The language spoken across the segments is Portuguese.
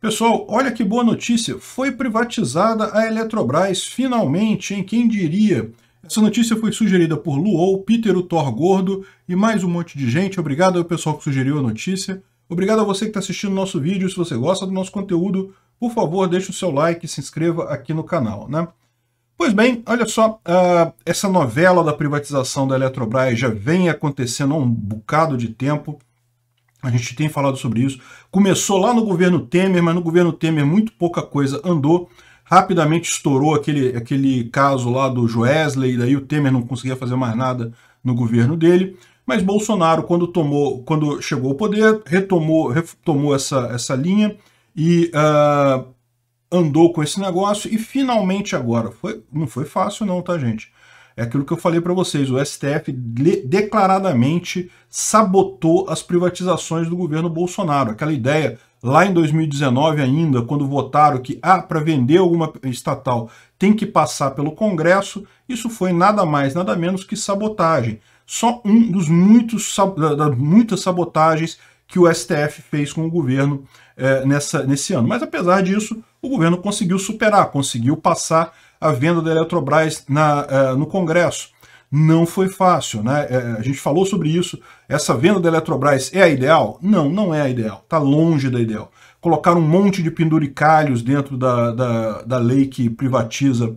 Pessoal, olha que boa notícia. Foi privatizada a Eletrobras, finalmente, em quem diria? Essa notícia foi sugerida por Luol, Peter, o Thor Gordo e mais um monte de gente. Obrigado ao pessoal que sugeriu a notícia. Obrigado a você que está assistindo nosso vídeo. Se você gosta do nosso conteúdo, por favor, deixe o seu like e se inscreva aqui no canal, né? Pois bem, olha só, uh, essa novela da privatização da Eletrobras já vem acontecendo há um bocado de tempo. A gente tem falado sobre isso. Começou lá no governo Temer, mas no governo Temer muito pouca coisa andou. Rapidamente estourou aquele, aquele caso lá do Joesley, daí o Temer não conseguia fazer mais nada no governo dele. Mas Bolsonaro, quando, tomou, quando chegou ao poder, retomou, retomou essa, essa linha e uh, andou com esse negócio. E finalmente agora, foi, não foi fácil não, tá gente? É aquilo que eu falei para vocês, o STF declaradamente sabotou as privatizações do governo Bolsonaro. Aquela ideia lá em 2019 ainda, quando votaram que ah, para vender alguma estatal tem que passar pelo Congresso, isso foi nada mais, nada menos que sabotagem. Só um dos muitos das muitas sabotagens que o STF fez com o governo eh, nessa, nesse ano. Mas apesar disso, o governo conseguiu superar, conseguiu passar a venda da Eletrobras na, eh, no Congresso. Não foi fácil, né? Eh, a gente falou sobre isso. Essa venda da Eletrobras é a ideal? Não, não é a ideal. Está longe da ideal. Colocar um monte de penduricalhos dentro da, da, da lei que privatiza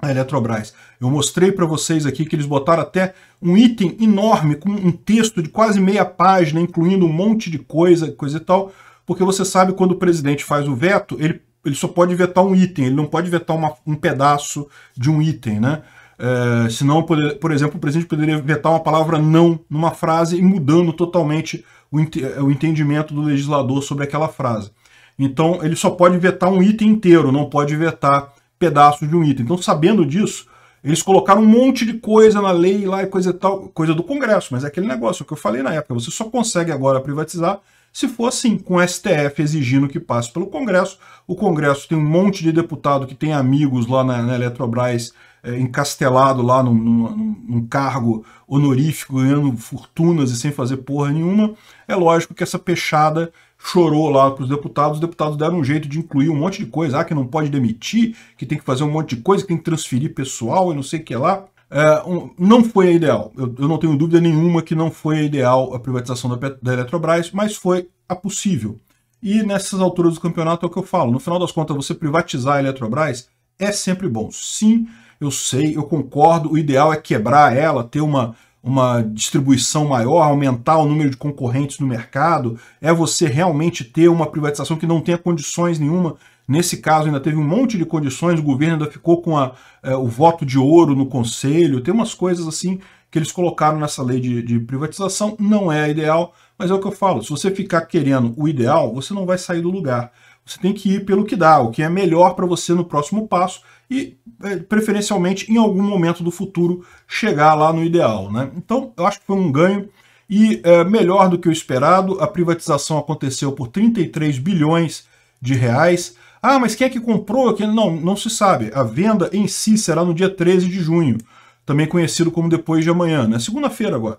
a Eletrobras. Eu mostrei para vocês aqui que eles botaram até um item enorme, com um texto de quase meia página, incluindo um monte de coisa, coisa e tal, porque você sabe quando o presidente faz o veto, ele ele só pode vetar um item, ele não pode vetar uma, um pedaço de um item, né? É, senão, por, por, exemplo, o presidente poderia vetar uma palavra não numa frase e mudando totalmente o, ent é, o, entendimento do legislador sobre aquela frase. Então, ele só pode vetar um item inteiro, não pode vetar pedaços de um item. Então, sabendo disso, eles colocaram um monte de coisa na lei lá e coisa tal, coisa do Congresso, mas é aquele negócio que eu falei na época, você só consegue agora privatizar se for assim, com o STF exigindo que passe pelo Congresso, o Congresso tem um monte de deputado que tem amigos lá na, na Eletrobras, é, encastelado lá num, num, num, cargo honorífico, ganhando fortunas e sem fazer porra nenhuma. É lógico que essa peixada chorou lá para os deputados, os deputados deram um jeito de incluir um monte de coisa, ah, que não pode demitir, que tem que fazer um monte de coisa, que tem que transferir pessoal e não sei o que lá. É, um, não foi a ideal. Eu, eu, não tenho dúvida nenhuma que não foi a ideal a privatização da, da Eletrobras, mas foi a possível. E nessas alturas do campeonato é o que eu falo. No final das contas, você privatizar a Eletrobras é sempre bom. Sim, eu sei, eu concordo. O ideal é quebrar ela, ter uma, uma distribuição maior, aumentar o número de concorrentes no mercado. É você realmente ter uma privatização que não tenha condições nenhuma Nesse caso, ainda teve um monte de condições, o governo ainda ficou com a, é, o voto de ouro no conselho, tem umas coisas assim que eles colocaram nessa lei de, de privatização. Não é ideal, mas é o que eu falo: se você ficar querendo o ideal, você não vai sair do lugar. Você tem que ir pelo que dá, o que é melhor para você no próximo passo e, é, preferencialmente, em algum momento do futuro, chegar lá no ideal. Né? Então, eu acho que foi um ganho e é, melhor do que o esperado. A privatização aconteceu por 33 bilhões de reais. Ah, mas quem é que comprou? Quem... Não, não se sabe. A venda em si será no dia 13 de junho, também conhecido como depois de amanhã, né? Segunda-feira agora.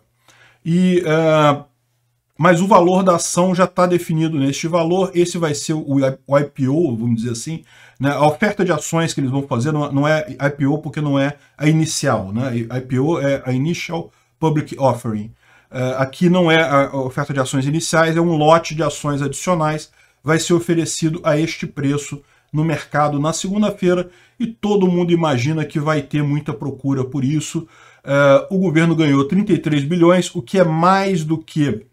E, uh, mas o valor da ação já está definido neste valor. Esse vai ser o, IPO, vamos dizer assim. Né? A oferta de ações que eles vão fazer não, é, não é IPO porque não é a inicial. Né? IPO é a Initial Public Offering. Uh, aqui não é a oferta de ações iniciais, é um lote de ações adicionais vai ser oferecido a este preço no mercado na segunda-feira e todo mundo imagina que vai ter muita procura por isso. Uh, o governo ganhou 33 bilhões, o que é mais do que uh,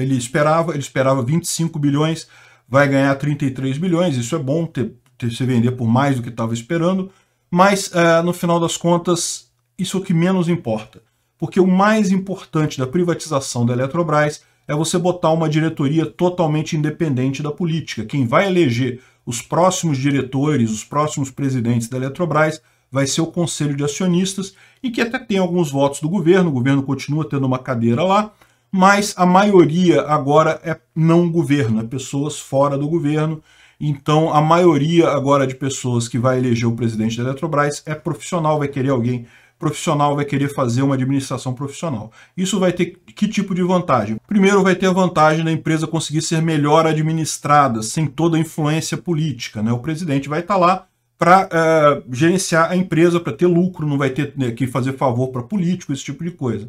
ele esperava. Ele esperava 25 bilhões, vai ganhar 33 bilhões. Isso é bom ter, ter se vender por mais do que estava esperando, mas uh, no final das contas, isso é o que menos importa. Porque o mais importante da privatização da Eletrobras é você botar uma diretoria totalmente independente da política. Quem vai eleger os próximos diretores, os próximos presidentes da Eletrobras, vai ser o Conselho de Acionistas, e que até tem alguns votos do governo, o governo continua tendo uma cadeira lá, mas a maioria agora é não governo, é pessoas fora do governo, então a maioria agora de pessoas que vai eleger o presidente da Eletrobras é profissional, vai querer alguém profissional vai querer fazer uma administração profissional. Isso vai ter que tipo de vantagem? Primeiro, vai ter a vantagem da empresa conseguir ser melhor administrada, sem toda a influência política. Né? O presidente vai estar tá lá para uh, eh, gerenciar a empresa, para ter lucro, não vai ter né, que fazer favor para político, esse tipo de coisa.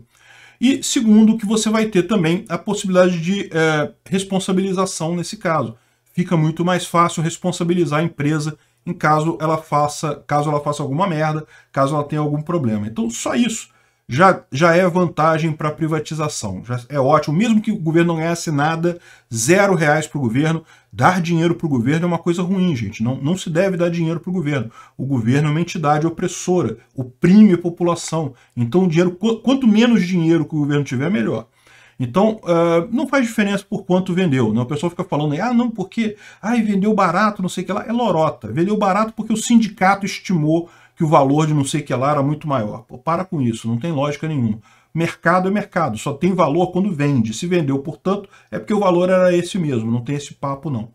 E segundo, que você vai ter também a possibilidade de uh, responsabilização nesse caso. Fica muito mais fácil responsabilizar a empresa em caso ela faça, caso ela faça alguma merda, caso ela tenha algum problema. Então só isso já, já é vantagem para a privatização. Já é ótimo, mesmo que o governo não ganhasse nada, zero reais para o governo. Dar dinheiro para o governo é uma coisa ruim, gente. Não, não se deve dar dinheiro para o governo. O governo é uma entidade opressora, oprime a população. Então, dinheiro, quanto menos dinheiro que o governo tiver, melhor. Então, uh, não faz diferença por quanto vendeu. Né? O pessoal fica falando aí, ah, não, porque ai, vendeu barato, não sei o que lá. É lorota. Vendeu barato porque o sindicato estimou que o valor de não sei o que lá era muito maior. Pô, para com isso, não tem lógica nenhuma. Mercado é mercado, só tem valor quando vende. Se vendeu, portanto, é porque o valor era esse mesmo, não tem esse papo não.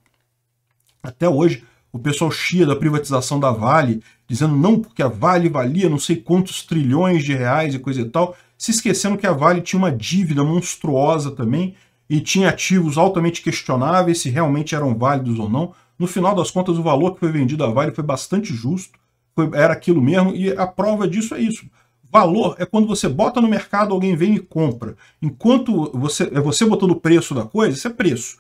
Até hoje, o pessoal chia da privatização da Vale, dizendo não, porque a Vale valia não sei quantos trilhões de reais e coisa e tal se esquecendo que a Vale tinha uma dívida monstruosa também e tinha ativos altamente questionáveis se realmente eram válidos ou não. No final das contas, o valor que foi vendido à Vale foi bastante justo, foi, era aquilo mesmo, e a prova disso é isso. Valor é quando você bota no mercado, alguém vem e compra. Enquanto você é você botando o preço da coisa, isso é preço.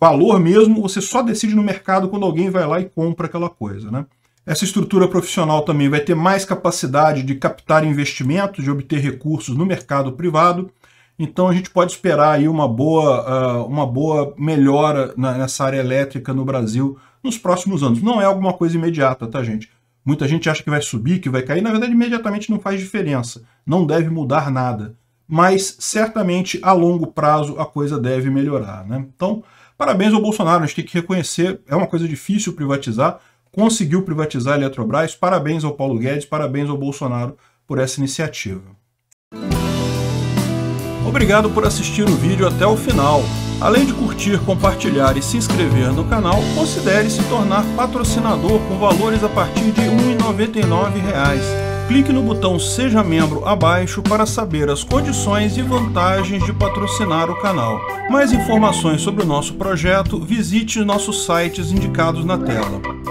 Valor mesmo, você só decide no mercado quando alguém vai lá e compra aquela coisa, né? Essa estrutura profissional também vai ter mais capacidade de captar investimentos, de obter recursos no mercado privado. Então a gente pode esperar aí uma boa, ah, uma boa melhora nessa área elétrica no Brasil nos próximos anos. Não é alguma coisa imediata, tá, gente? Muita gente acha que vai subir, que vai cair. Na verdade, imediatamente não faz diferença. Não deve mudar nada. Mas certamente a longo prazo a coisa deve melhorar, né? Então, parabéns ao Bolsonaro. A gente tem que reconhecer, é uma coisa difícil privatizar, conseguiu privatizar a Eletrobras. Parabéns ao Paulo Guedes, parabéns ao Bolsonaro por essa iniciativa. Obrigado por assistir o vídeo até o final. Além de curtir, compartilhar e se inscrever no canal, considere se tornar patrocinador com valores a partir de R$ 1,99 clique no botão Seja Membro abaixo para saber as condições e vantagens de patrocinar o canal. Mais informações sobre o nosso projeto, visite nossos sites indicados na tela.